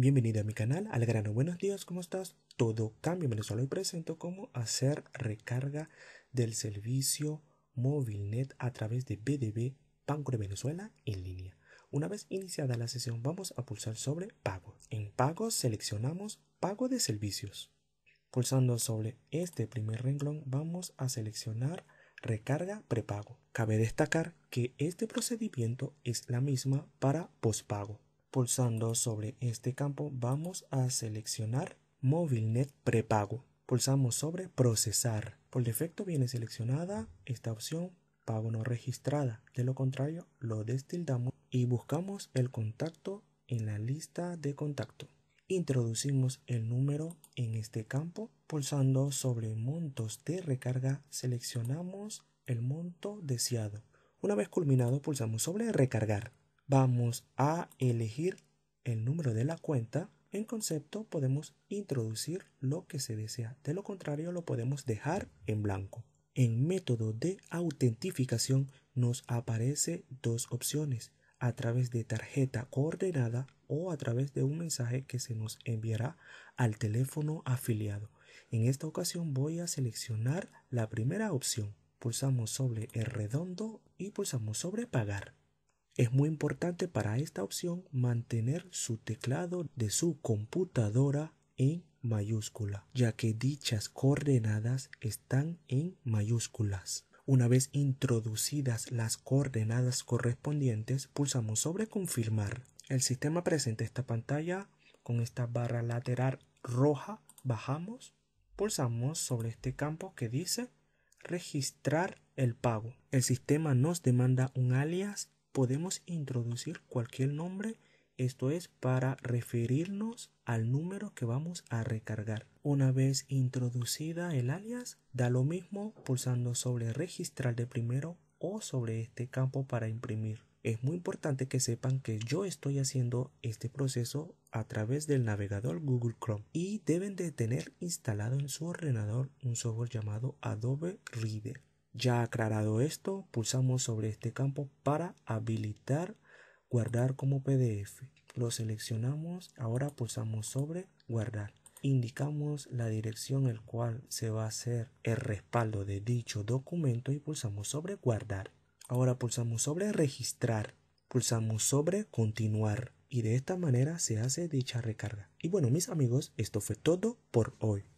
Bienvenido a mi canal, al grano. Buenos días, ¿cómo estás? Todo cambio. Venezuela hoy presento cómo hacer recarga del servicio móvil net a través de BDB, Banco de Venezuela, en línea. Una vez iniciada la sesión, vamos a pulsar sobre Pago. En Pago seleccionamos Pago de Servicios. Pulsando sobre este primer renglón, vamos a seleccionar Recarga prepago. Cabe destacar que este procedimiento es la misma para pospago. Pulsando sobre este campo vamos a seleccionar MobileNet prepago. Pulsamos sobre procesar. Por defecto viene seleccionada esta opción pago no registrada. De lo contrario, lo destildamos y buscamos el contacto en la lista de contacto. Introducimos el número en este campo. Pulsando sobre montos de recarga, seleccionamos el monto deseado. Una vez culminado, pulsamos sobre recargar. Vamos a elegir el número de la cuenta. En concepto podemos introducir lo que se desea. De lo contrario lo podemos dejar en blanco. En método de autentificación nos aparece dos opciones a través de tarjeta coordenada o a través de un mensaje que se nos enviará al teléfono afiliado. En esta ocasión voy a seleccionar la primera opción. Pulsamos sobre el redondo y pulsamos sobre pagar. Es muy importante para esta opción mantener su teclado de su computadora en mayúscula, ya que dichas coordenadas están en mayúsculas. Una vez introducidas las coordenadas correspondientes, pulsamos sobre confirmar. El sistema presenta esta pantalla con esta barra lateral roja. Bajamos, pulsamos sobre este campo que dice registrar el pago. El sistema nos demanda un alias podemos introducir cualquier nombre, esto es para referirnos al número que vamos a recargar. Una vez introducida el alias, da lo mismo pulsando sobre registrar de primero o sobre este campo para imprimir. Es muy importante que sepan que yo estoy haciendo este proceso a través del navegador Google Chrome y deben de tener instalado en su ordenador un software llamado Adobe Reader. Ya aclarado esto, pulsamos sobre este campo para habilitar guardar como PDF. Lo seleccionamos, ahora pulsamos sobre guardar. Indicamos la dirección en el cual se va a hacer el respaldo de dicho documento y pulsamos sobre guardar. Ahora pulsamos sobre registrar, pulsamos sobre continuar y de esta manera se hace dicha recarga. Y bueno mis amigos, esto fue todo por hoy.